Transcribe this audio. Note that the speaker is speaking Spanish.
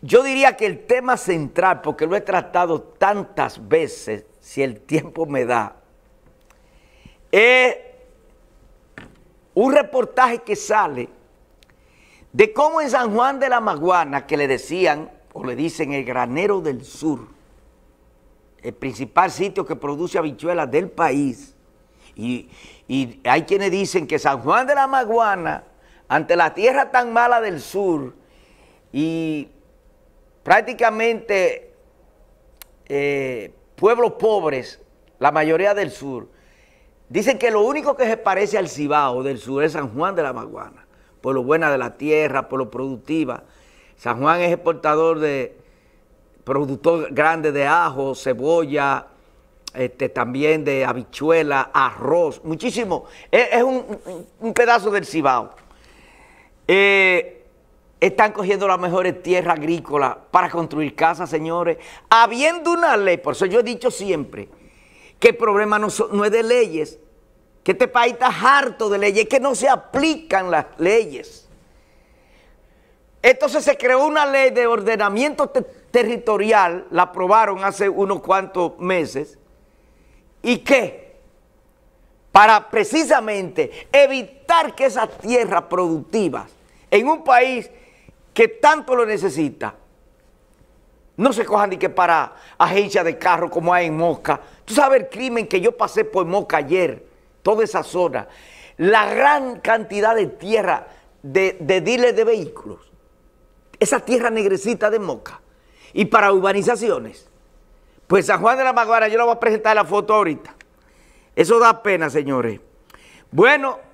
Yo diría que el tema central, porque lo he tratado tantas veces, si el tiempo me da, es un reportaje que sale de cómo en San Juan de la Maguana, que le decían o le dicen el granero del sur, el principal sitio que produce habichuelas del país, y, y hay quienes dicen que San Juan de la Maguana, ante la tierra tan mala del sur, y prácticamente eh, pueblos pobres, la mayoría del sur, dicen que lo único que se parece al Cibao del sur es San Juan de la Maguana, por lo buena de la tierra, por lo productiva. San Juan es exportador de, productor grande de ajo, cebolla, este, también de habichuela, arroz, muchísimo. Es, un, un, pedazo del Cibao. Eh, están cogiendo las mejores tierras agrícolas para construir casas, señores. Habiendo una ley, por eso yo he dicho siempre que el problema no, es de leyes, que este país está harto de leyes, que no se aplican las leyes. Entonces se creó una ley de ordenamiento territorial, la aprobaron hace unos cuantos meses, y que para precisamente evitar que esas tierras productivas en un país que tanto lo necesita. No se cojan ni que para agencia de carro como hay en Moca. Tú sabes el crimen que yo pasé por Moca ayer, toda esa zona. La gran cantidad de tierra de, de diles de vehículos. Esa tierra negrecita de Moca. Y para urbanizaciones. Pues San Juan de la Maguara, yo le voy a presentar la foto ahorita. Eso da pena, señores. Bueno,